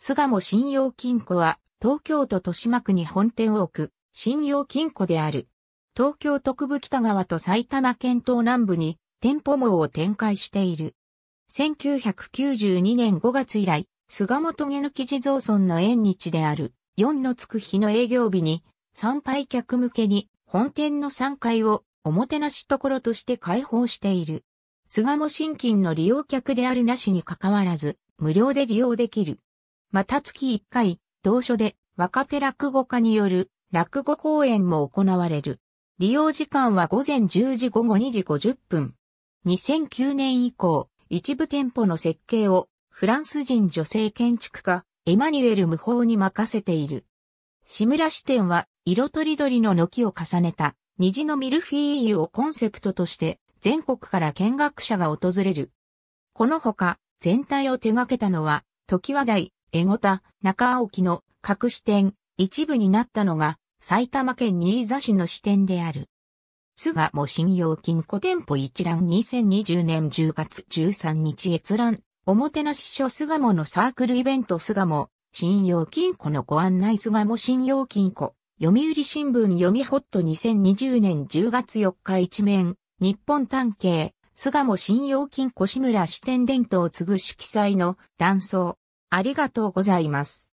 菅も信用金庫は、東京都豊島区に本店を置く、信用金庫である。東京都区部北側と埼玉県東南部に、店舗網を展開している。1992年5月以来、菅本毛抜地蔵村の縁日である、4のつく日の営業日に、参拝客向けに、本店の3階を、おもてなし所として開放している。菅も新金の利用客であるなしに関わらず、無料で利用できる。また月1回、同書で若手落語家による落語公演も行われる。利用時間は午前10時午後2時50分。2009年以降、一部店舗の設計をフランス人女性建築家エマニュエル・無法に任せている。志村支店は色とりどりの軒を重ねた虹のミルフィーユをコンセプトとして全国から見学者が訪れる。このほか全体を手掛けたのは時話台、江ゴタ、中青木の各支店、一部になったのが、埼玉県新座市の支店である。菅も信用金庫店舗一覧2020年10月13日閲覧、おもてなし書菅ものサークルイベント菅も、信用金庫のご案内菅も信用金庫、読売新聞読みホット2020年10月4日一面、日本探偵、菅も信用金庫志村支店伝統を継ぐ色彩の断層。ありがとうございます。